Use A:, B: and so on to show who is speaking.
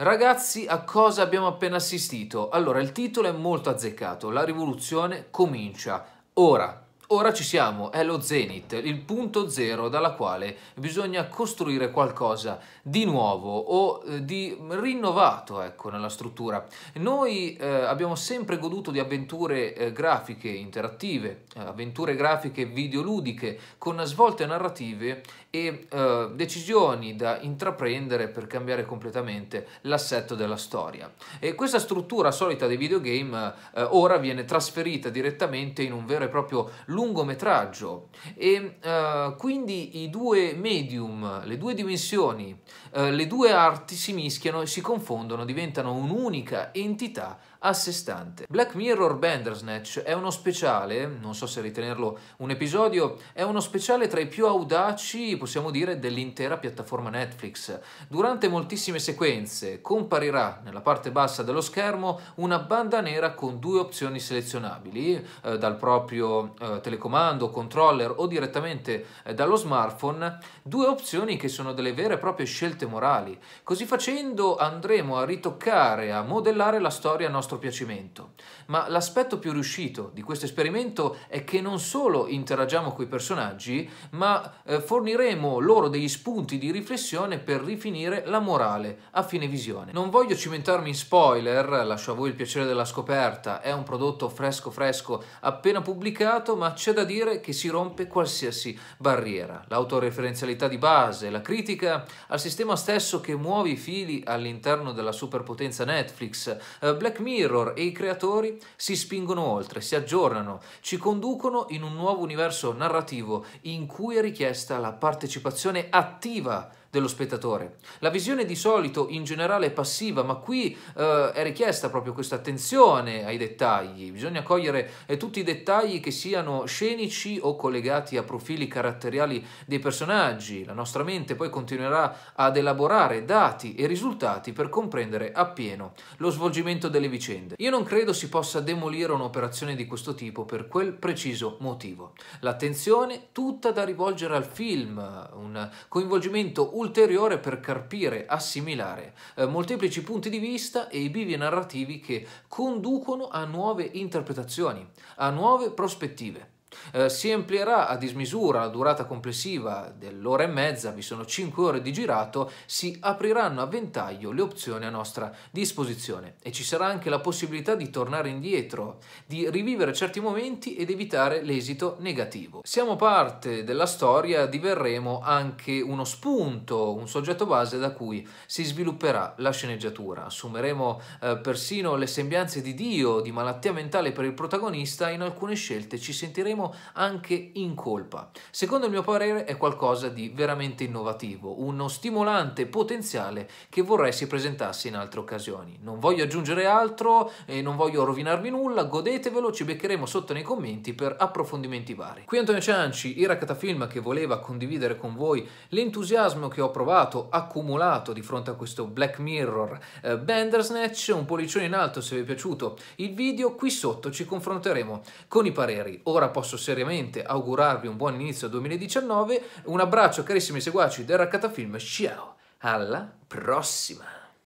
A: Ragazzi, a cosa abbiamo appena assistito? Allora, il titolo è molto azzeccato, la rivoluzione comincia ora. Ora ci siamo, è lo zenith, il punto zero dalla quale bisogna costruire qualcosa di nuovo o eh, di rinnovato ecco, nella struttura. Noi eh, abbiamo sempre goduto di avventure eh, grafiche interattive, eh, avventure grafiche videoludiche con svolte narrative e eh, decisioni da intraprendere per cambiare completamente l'assetto della storia. E questa struttura solita dei videogame eh, ora viene trasferita direttamente in un vero e proprio lungometraggio e eh, quindi i due medium, le due dimensioni, eh, le due arti si mischiano e si confondono, diventano un'unica entità a sé stante. Black Mirror Bandersnatch è uno speciale, non so se ritenerlo un episodio, è uno speciale tra i più audaci, possiamo dire, dell'intera piattaforma Netflix. Durante moltissime sequenze comparirà nella parte bassa dello schermo una banda nera con due opzioni selezionabili eh, dal proprio eh, telecomando, controller o direttamente eh, dallo smartphone, due opzioni che sono delle vere e proprie scelte morali. Così facendo andremo a ritoccare, a modellare la storia nostra nostro piacimento. Ma l'aspetto più riuscito di questo esperimento è che non solo interagiamo con i personaggi, ma eh, forniremo loro degli spunti di riflessione per rifinire la morale a fine visione. Non voglio cimentarmi in spoiler, lascio a voi il piacere della scoperta, è un prodotto fresco fresco appena pubblicato, ma c'è da dire che si rompe qualsiasi barriera. L'autoreferenzialità di base, la critica al sistema stesso che muove i fili all'interno della superpotenza Netflix, eh, Black Mirror Mirror e i creatori si spingono oltre, si aggiornano, ci conducono in un nuovo universo narrativo in cui è richiesta la partecipazione attiva dello spettatore. La visione di solito in generale è passiva, ma qui eh, è richiesta proprio questa attenzione ai dettagli. Bisogna cogliere eh, tutti i dettagli che siano scenici o collegati a profili caratteriali dei personaggi. La nostra mente poi continuerà ad elaborare dati e risultati per comprendere appieno lo svolgimento delle vicende. Io non credo si possa demolire un'operazione di questo tipo per quel preciso motivo. L'attenzione tutta da rivolgere al film, un coinvolgimento ulteriore per carpire, assimilare eh, molteplici punti di vista e i bivi narrativi che conducono a nuove interpretazioni, a nuove prospettive. Eh, si amplierà a dismisura la durata complessiva dell'ora e mezza, vi sono 5 ore di girato, si apriranno a ventaglio le opzioni a nostra disposizione e ci sarà anche la possibilità di tornare indietro, di rivivere certi momenti ed evitare l'esito negativo. Siamo parte della storia, diverremo anche uno spunto, un soggetto base da cui si svilupperà la sceneggiatura. Assumeremo eh, persino le sembianze di Dio, di malattia mentale per il protagonista, in alcune scelte ci sentiremo anche in colpa. Secondo il mio parere è qualcosa di veramente innovativo, uno stimolante potenziale che vorrei si presentasse in altre occasioni. Non voglio aggiungere altro e non voglio rovinarvi nulla, godetevelo, ci beccheremo sotto nei commenti per approfondimenti vari. Qui Antonio Cianci, Iracatafilm che voleva condividere con voi l'entusiasmo che ho provato, accumulato di fronte a questo Black Mirror eh, Bandersnatch, un pollicione in alto se vi è piaciuto il video, qui sotto ci confronteremo con i pareri. Ora posso seriamente augurarvi un buon inizio 2019. Un abbraccio carissimi seguaci del Raccatafilm, ciao, alla prossima!